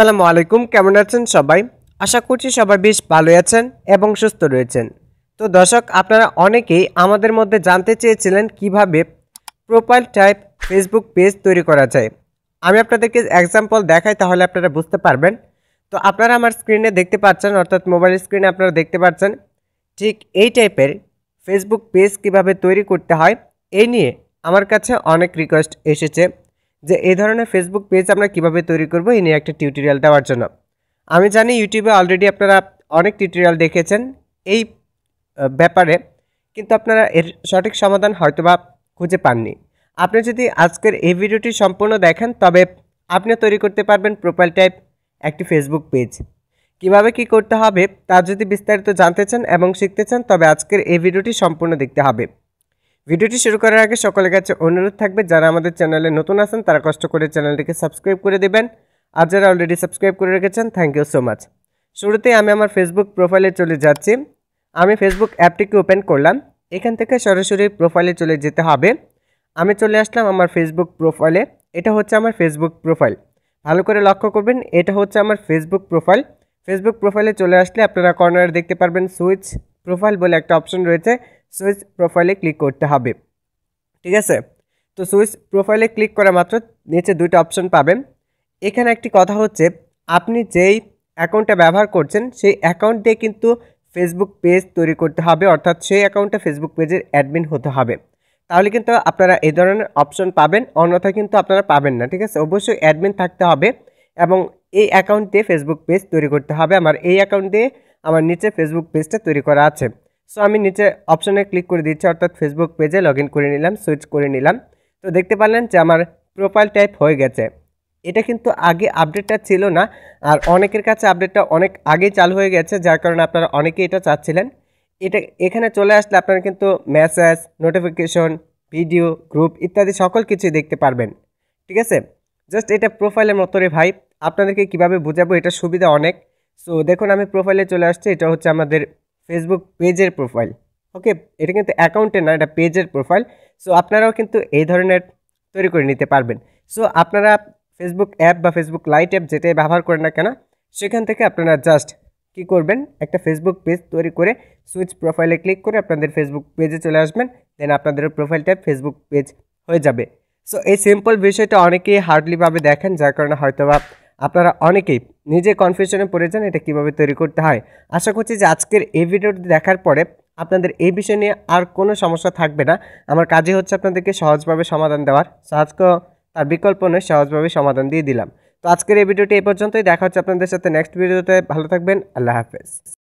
আসসালামু আলাইকুম কেমন আছেন সবাই আশা করছি সবাই বেশ ভালো আছেন এবং সুস্থ রয়েছেন তো দর্শক আপনারা অনেকেই আমাদের মধ্যে জানতে চেয়েছিলেন কিভাবে প্রোফাইল টাইপ ফেসবুক পেজ তৈরি করা যায় আমি আপনাদেরকে এক্সাম্পল দেখাই তাহলে আপনারা বুঝতে পারবেন তো আপনারা আমার স্ক্রিনে দেখতে পাচ্ছেন অর্থাৎ মোবাইল স্ক্রিনে আপনারা দেখতে পাচ্ছেন ঠিক এই টাইপের ফেসবুক পেজ কিভাবে তৈরি করতে হয় এই নিয়ে আমার কাছে অনেক রিকোয়েস্ট এসেছে যে এই ধরনের ফেসবুক পেজ আমরা কিভাবে তৈরি করব এই নিয়ে একটা টিউটোরিয়াল দেওয়ার জন্য আমি জানি ইউটিউবে অলরেডি আপনারা অনেক টিউটোরিয়াল দেখেছেন এই ব্যাপারে কিন্তু আপনারা এর সঠিক সমাধান হয়তোবা খুঁজে পাননি আপনি যদি আজকের এই ভিডিওটি সম্পূর্ণ দেখেন তবে আপনি তৈরি করতে পারবেন প্রোফাইল টাইপ একটি ফেসবুক পেজ কিভাবে কি করতে হবে তা যদি বিস্তারিত জানতে চান এবং শিখতে চান তবে আজকের এই ভিডিওটি সম্পূর্ণ দেখতে হবে ভিডিওটি শুরু করার আগে সকলের কাছে অনুরোধ থাকবে যারা আমাদের চ্যানেলে নতুন আছেন তারা কষ্ট করে চ্যানেলটিকে সাবস্ক্রাইব করে দেবেন আর যারা অলরেডি সাবস্ক্রাইব করে রেখেছেন থ্যাংক ইউ সো মাচ শুরুতেই আমি আমার ফেসবুক প্রোফাইলে চলে যাচ্ছি আমি ফেসবুক অ্যাপটিকে ওপেন করলাম এখান থেকে সরাসরি প্রোফাইলে চলে যেতে হবে আমি চলে আসলাম আমার ফেসবুক প্রোফাইলে এটা হচ্ছে আমার ফেসবুক প্রোফাইল ভালো করে লক্ষ্য করবেন এটা হচ্ছে আমার ফেসবুক প্রোফাইল ফেসবুক প্রোফাইলে চলে আসলে আপনারা কর্নারে দেখতে পারবেন সুইচ প্রোফাইল বলে একটা অপশন রয়েছে সুইচ প্রোফাইলে ক্লিক করতে হবে ঠিক আছে তো সুইচ প্রোফাইলে ক্লিক করা মাত্র নিচে দুইটা অপশন পাবেন এখানে একটি কথা হচ্ছে আপনি যেই অ্যাকাউন্টটা ব্যবহার করছেন সেই অ্যাকাউন্ট দিয়ে কিন্তু ফেসবুক পেজ তৈরি করতে হবে অর্থাৎ সেই অ্যাকাউন্টটা ফেসবুক পেজের অ্যাডমিন হতে হবে তাহলে কিন্তু আপনারা এই ধরনের অপশন পাবেন অন্যথা কিন্তু আপনারা পাবেন না ঠিক আছে অবশ্যই অ্যাডমিন থাকতে হবে এবং এই অ্যাকাউন্ট দিয়ে ফেসবুক পেজ তৈরি করতে হবে আমার এই অ্যাকাউন্ট দিয়ে আমার নিচে ফেসবুক পেজটা তৈরি করা আছে সো আমি নিচে অপশানে ক্লিক করে দিচ্ছি অর্থাৎ ফেসবুক পেজে লগ করে নিলাম সুইচ করে নিলাম তো দেখতে পারলেন যে আমার প্রোফাইল টাইপ হয়ে গেছে এটা কিন্তু আগে আপডেটটা ছিল না আর অনেকের কাছে আপডেটটা অনেক আগে চালু হয়ে গেছে যার কারণে আপনারা অনেকেই এটা চাচ্ছিলেন এটা এখানে চলে আসলে আপনারা কিন্তু মেসেজ নোটিফিকেশন ভিডিও গ্রুপ ইত্যাদি সকল কিছুই দেখতে পারবেন ঠিক আছে জাস্ট এটা প্রোফাইলের মতোরে ভাই আপনাদেরকে কিভাবে বোঝাবো এটা সুবিধা অনেক সো দেখুন আমি প্রোফাইলে চলে আসছি এটা হচ্ছে আমাদের ফেসবুক পেজের প্রোফাইল ওকে এটা কিন্তু অ্যাকাউন্টের না এটা পেজের প্রোফাইল সো আপনারাও কিন্তু এই ধরনের তৈরি করে নিতে পারবেন সো আপনারা ফেসবুক অ্যাপ বা ফেসবুক লাইট অ্যাপ যেটাই ব্যবহার করেন না কেন সেখান থেকে আপনারা জাস্ট কি করবেন একটা ফেসবুক পেজ তৈরি করে সুইচ প্রোফাইলে ক্লিক করে আপনাদের ফেসবুক পেজে চলে আসবেন দেন আপনাদের প্রোফাইলটা ফেসবুক পেজ হয়ে যাবে সো এই সিম্পল বিষয়টা অনেকেই হার্ডলিভাবে দেখেন যার কারণে হয়তো বা আপনারা অনেকেই নিজে কনফিউশনে পড়েছেন এটা কিভাবে তৈরি করতে হয় আশা করছি যে আজকের এই ভিডিওটি দেখার পরে আপনাদের এই বিষয় নিয়ে আর কোনো সমস্যা থাকবে না আমার কাজে হচ্ছে আপনাদেরকে সহজভাবে সমাধান দেওয়ার আজকে তার বিকল্প নয় সহজভাবে সমাধান দিয়ে দিলাম তো আজকের এই ভিডিওটি এই পর্যন্তই দেখা হচ্ছে আপনাদের সাথে নেক্সট ভিডিওতে ভালো থাকবেন আল্লাহ হাফেজ